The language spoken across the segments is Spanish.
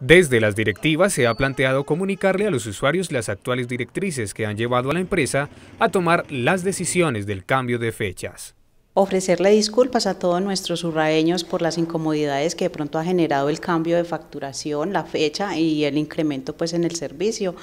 Desde las directivas se ha planteado comunicarle a los usuarios las actuales directrices que han llevado a la empresa a tomar las decisiones del cambio de fechas. Ofrecerle disculpas a todos nuestros urraeños por las incomodidades que de pronto ha generado el cambio de facturación, la fecha y el incremento pues en el servicio,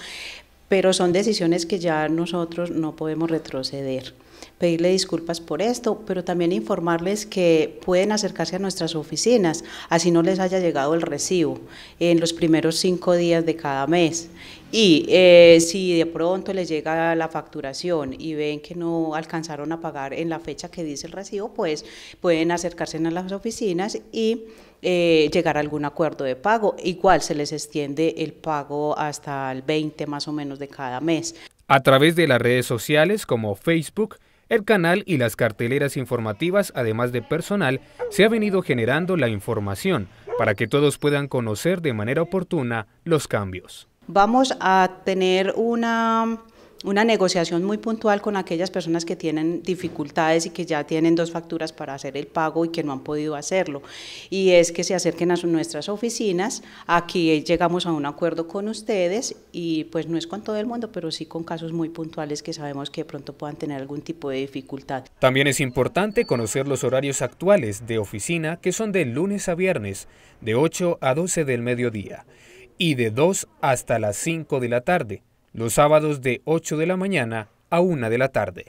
pero son decisiones que ya nosotros no podemos retroceder. Pedirle disculpas por esto, pero también informarles que pueden acercarse a nuestras oficinas, así no les haya llegado el recibo en los primeros cinco días de cada mes y eh, si de pronto les llega la facturación y ven que no alcanzaron a pagar en la fecha que dice el recibo, pues pueden acercarse a las oficinas y eh, llegar a algún acuerdo de pago. Igual se les extiende el pago hasta el 20 más o menos de cada mes. A través de las redes sociales como Facebook, el canal y las carteleras informativas, además de personal, se ha venido generando la información para que todos puedan conocer de manera oportuna los cambios. Vamos a tener una, negociación muy puntual con aquellas personas que tienen dificultades y que ya tienen dos facturas para hacer el pago y que no han podido hacerlo. Y es que se acerquen a nuestras oficinas, aquí llegamos a un acuerdo con ustedes y pues no es con todo el mundo, pero sí con casos muy puntuales que sabemos que de pronto puedan tener algún tipo de dificultad. También es importante conocer los horarios actuales de oficina que son de lunes a viernes, de 8 a 12 del mediodía y de 2 hasta las 5 de la tarde, los sábados de 8 de la mañana a 1 de la tarde.